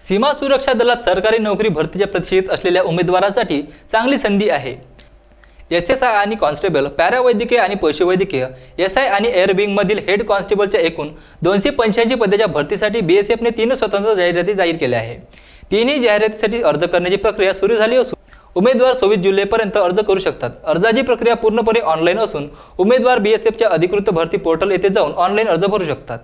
सीमा सुरक्षा दलात सरकारी नोकरी भरतीच्या प्रतीक्षेत असलेल्या उमेदवारांसाठी चांगली संधी आहे एस एस आय आणि कॉन्स्टेबल पॅरावैद्यकीय आणि पशुवैद्यकीय एस आय आणि एअर विंगमधील हेड कॉन्स्टेबलच्या एकूण दोनशे पंच्याऐंशी पदाच्या भरतीसाठी बीएसएफने तीन स्वतंत्र जाहिराती जाहीर केल्या आहे तिन्ही जाहिरातीसाठी अर्ज करण्याची प्रक्रिया सुरू झाली असून उमेदवार सव्वीस जुलैपर्यंत अर्ज करू शकतात अर्जाची प्रक्रिया पूर्णपणे ऑनलाईन असून उमेदवार बीएसएफच्या अधिकृत भरती पोर्टल येथे जाऊन ऑनलाईन अर्ज भरू शकतात